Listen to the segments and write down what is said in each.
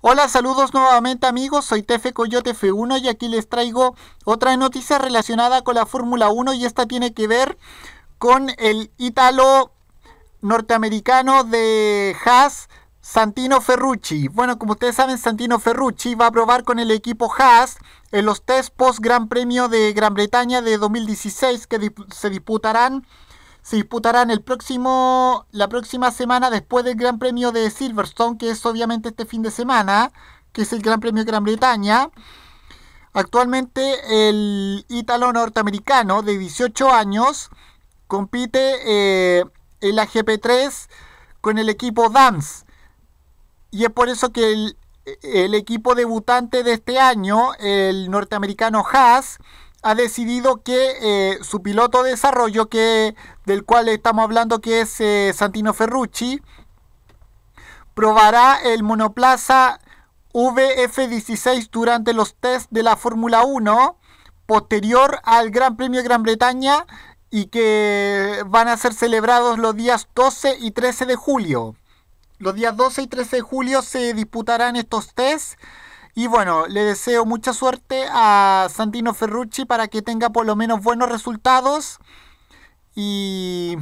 Hola, saludos nuevamente amigos, soy Tefe Coyote F1 y aquí les traigo otra noticia relacionada con la Fórmula 1 y esta tiene que ver con el ítalo norteamericano de Haas, Santino Ferrucci. Bueno, como ustedes saben, Santino Ferrucci va a probar con el equipo Haas en los test post Gran Premio de Gran Bretaña de 2016 que se disputarán se disputarán el próximo, la próxima semana después del Gran Premio de Silverstone, que es obviamente este fin de semana, que es el Gran Premio de Gran Bretaña. Actualmente el ítalo norteamericano de 18 años compite eh, en la GP3 con el equipo Dams. Y es por eso que el, el equipo debutante de este año, el norteamericano Haas, ha decidido que eh, su piloto de desarrollo, que, del cual estamos hablando que es eh, Santino Ferrucci, probará el monoplaza VF16 durante los test de la Fórmula 1 posterior al Gran Premio de Gran Bretaña y que van a ser celebrados los días 12 y 13 de julio. Los días 12 y 13 de julio se disputarán estos tests y bueno, le deseo mucha suerte a Santino Ferrucci para que tenga por lo menos buenos resultados. Y,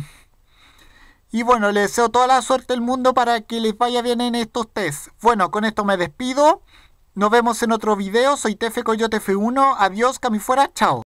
y bueno, le deseo toda la suerte del mundo para que les vaya bien en estos tests. Bueno, con esto me despido. Nos vemos en otro video. Soy Tefe Coyote F1. Adiós, cami fuera. Chao.